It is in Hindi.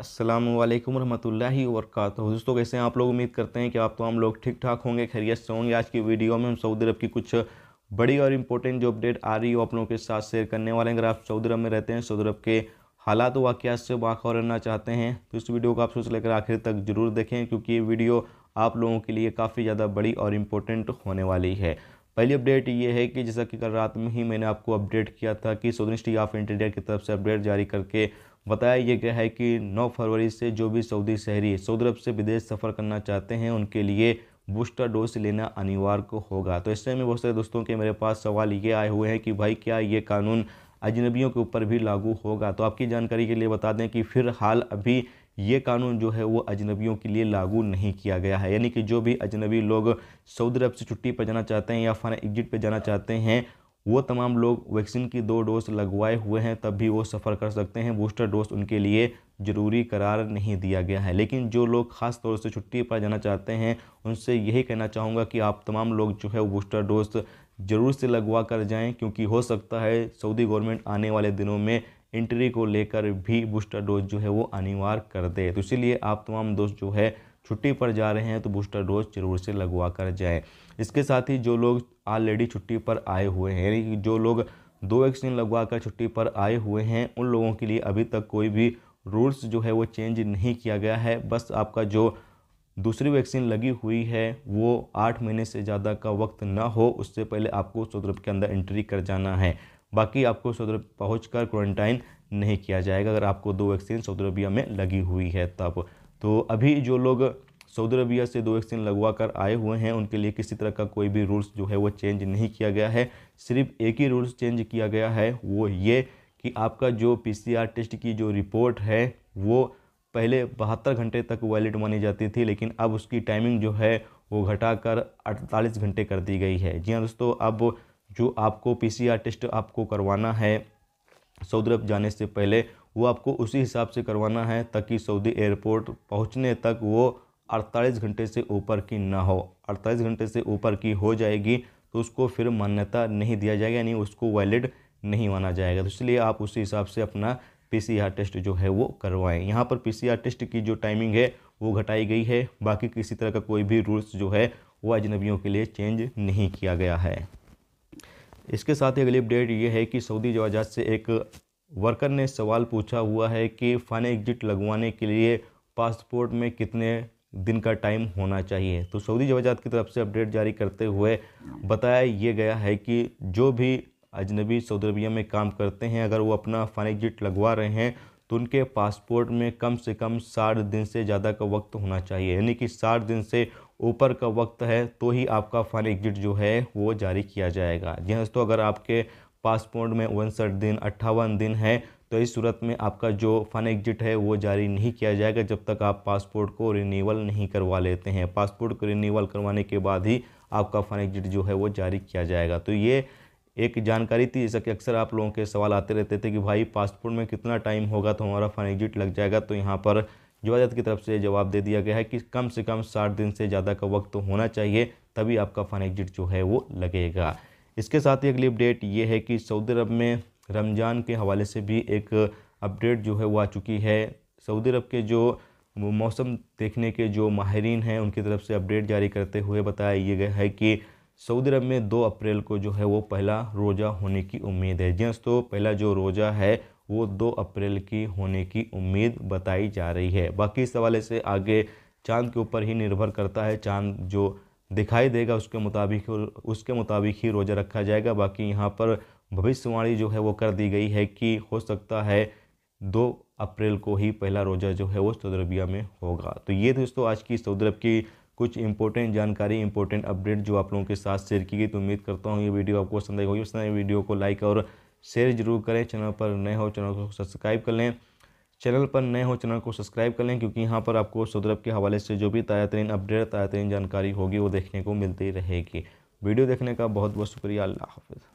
असलम वरहमल वरक दोस्तों कैसे हैं आप लोग उम्मीद करते हैं कि आप तो हम लोग ठीक ठाक होंगे खैरियत से होंगे आज की वीडियो में हम सऊदी अरब की कुछ बड़ी और इम्पोर्टेंट जो अपडेट आ रही है वो आप लोगों के साथ शेयर करने वाले हैं अगर आप सऊदी अरब में रहते हैं सऊदी अरब के हालात वाक़ से वाक़ रहना चाहते हैं तो इस वीडियो को आप सोच लेकर आखिर तक ज़रूर देखें क्योंकि ये वीडियो आप लोगों के लिए काफ़ी ज़्यादा बड़ी और इम्पोर्टेंट होने वाली है पहली अपडेट ये है कि जैसा कि कल रात में ही मैंने आपको अपडेट किया था कि सऊदी मिनिस्ट्री ऑफ इंटीरियर की तरफ से अपडेट जारी करके बताया यह गया है कि 9 फरवरी से जो भी सऊदी शहरी सऊदी अरब से विदेश सफ़र करना चाहते हैं उनके लिए बूस्टर डोज लेना अनिवार्य को होगा तो इससे में बहुत सारे दोस्तों के मेरे पास सवाल ये आए हुए हैं कि भाई क्या ये कानून अजनबियों के ऊपर भी लागू होगा तो आपकी जानकारी के लिए बता दें कि फिलहाल अभी ये कानून जो है वो अजनबियों के लिए लागू नहीं किया गया है यानी कि जो भी अजनबी लोग सऊदी अरब से छुट्टी पर जाना चाहते हैं या फॉरन एग्जिट पर जाना चाहते हैं वो तमाम लोग वैक्सीन की दो डोज लगवाए हुए हैं तब भी वो सफ़र कर सकते हैं बूस्टर डोज उनके लिए ज़रूरी करार नहीं दिया गया है लेकिन जो लोग ख़ास तौर से छुट्टी पर जाना चाहते हैं उनसे यही कहना चाहूँगा कि आप तमाम लोग जो है बूस्टर डोज ज़रूर से लगवा कर जाएँ क्योंकि हो सकता है सऊदी गवर्नमेंट आने वाले दिनों में इंट्री को लेकर भी बूस्टर डोज जो है वो अनिवार्य कर दे तो इसीलिए आप तमाम दोस्त जो है छुट्टी पर जा रहे हैं तो बूस्टर डोज जरूर से लगवा कर जाए इसके साथ ही जो लोग ऑलरेडी छुट्टी पर आए हुए हैं यानी कि जो लोग दो वैक्सीन लगवा कर छुट्टी पर आए हुए हैं उन लोगों के लिए अभी तक कोई भी रूल्स जो है वो चेंज नहीं किया गया है बस आपका जो दूसरी वैक्सीन लगी हुई है वो आठ महीने से ज़्यादा का वक्त ना हो उससे पहले आपको सौ के अंदर एंट्री कर जाना है बाकी आपको सऊदी अरब पहुँच कर क्वारंटाइन नहीं किया जाएगा अगर आपको दो वैक्सीन सऊदी अरबिया में लगी हुई है तब तो अभी जो लोग सऊदी अरबिया से दो वैक्सीन लगवा कर आए हुए हैं उनके लिए किसी तरह का कोई भी रूल्स जो है वो चेंज नहीं किया गया है सिर्फ एक ही रूल्स चेंज किया गया है वो ये कि आपका जो पी टेस्ट की जो रिपोर्ट है वो पहले बहत्तर घंटे तक वैलिड मानी जाती थी लेकिन अब उसकी टाइमिंग जो है वो घटाकर अड़तालीस घंटे कर दी गई है जी हाँ दोस्तों अब जो आपको पी टेस्ट आपको करवाना है सऊदी अरब जाने से पहले वो आपको उसी हिसाब से करवाना है ताकि सऊदी एयरपोर्ट पहुंचने तक वो 48 घंटे से ऊपर की ना हो 48 घंटे से ऊपर की हो जाएगी तो उसको फिर मान्यता नहीं दिया जाएगा यानी उसको वैलिड नहीं माना जाएगा तो इसलिए आप उसी हिसाब से अपना पीसीआर टेस्ट जो है वो करवाएं यहाँ पर पीसीआर टेस्ट की जो टाइमिंग है वो घटाई गई है बाकी किसी तरह का कोई भी रूल्स जो है वो अजनबियों के लिए चेंज नहीं किया गया है इसके साथ ही अगली अपडेट ये है कि सऊदी जवाजात से एक वर्कर ने सवाल पूछा हुआ है कि फन एग्जिट लगवाने के लिए पासपोर्ट में कितने दिन का टाइम होना चाहिए तो सऊदी जवाजात की तरफ से अपडेट जारी करते हुए बताया ये गया है कि जो भी अजनबी सऊदी अरबिया में काम करते हैं अगर वो अपना फन एग्जिट लगवा रहे हैं तो उनके पासपोर्ट में कम से कम साठ दिन से ज़्यादा का वक्त होना चाहिए यानी कि साठ दिन से ऊपर का वक्त है तो ही आपका फाइनल एग्जिट जो है वो जारी किया जाएगा जी हाँ दोस्तों अगर आपके पासपोर्ट में उनसठ दिन अट्ठावन दिन है तो इस सूरत में आपका जो फन एग्जिट है वो जारी नहीं किया जाएगा जब तक आप पासपोर्ट को रिनीवल नहीं करवा लेते हैं पासपोर्ट को रिनीवल करवाने के बाद ही आपका फन एग्जिट जो है वो जारी किया जाएगा तो ये एक जानकारी थी जैसा कि अक्सर आप लोगों के सवाल आते रहते थे कि भाई पासपोर्ट में कितना टाइम होगा तो हमारा फन एग्जिट लग जाएगा तो यहाँ पर जवाजत की तरफ से जवाब दे दिया गया है कि कम से कम साठ दिन से ज़्यादा का वक्त होना चाहिए तभी आपका फन एग्जिट जो है वो लगेगा इसके साथ ही अगली अपडेट ये है कि सऊदी अरब में रमज़ान के हवाले से भी एक अपडेट जो है वो आ चुकी है सऊदी अरब के जो मौसम देखने के जो माहरीन हैं उनकी तरफ से अपडेट जारी करते हुए बताया ये गया है कि सऊदी अरब में दो अप्रैल को जो है वो पहला रोज़ा होने की उम्मीद है जी तो पहला जो रोज़ा है वो दो अप्रैल की होने की उम्मीद बताई जा रही है बाकी इस हवाले से आगे चांद के ऊपर ही निर्भर करता है चांद जो दिखाई देगा उसके मुताबिक उसके मुताबिक ही रोज़ा रखा जाएगा बाकी यहाँ पर भविष्यवाणी जो है वो कर दी गई है कि हो सकता है दो अप्रैल को ही पहला रोज़ा जो है वो सऊदी अरबिया में होगा तो ये दोस्तों आज की सऊदी अरब की कुछ इंपॉर्टेंट जानकारी इंपॉर्टेंट अपडेट जो आप लोगों के साथ शेयर की गई तो उम्मीद करता हूँ ये वीडियो आपको पसंद आई होगी उसने वीडियो को लाइक और शेयर जरूर करें चैनल पर नए हो चैनल को सब्सक्राइब कर लें चैनल पर नए हो चैनल को सब्सक्राइब कर लें क्योंकि यहाँ पर आपको सऊदी के हवाले से जो भी ताज़ा तरीन अपडेट ताज़ा तरीन जानकारी होगी वो देखने को मिलती रहेगी वीडियो देखने का बहुत बहुत शुक्रिया अल्लाह हाफ़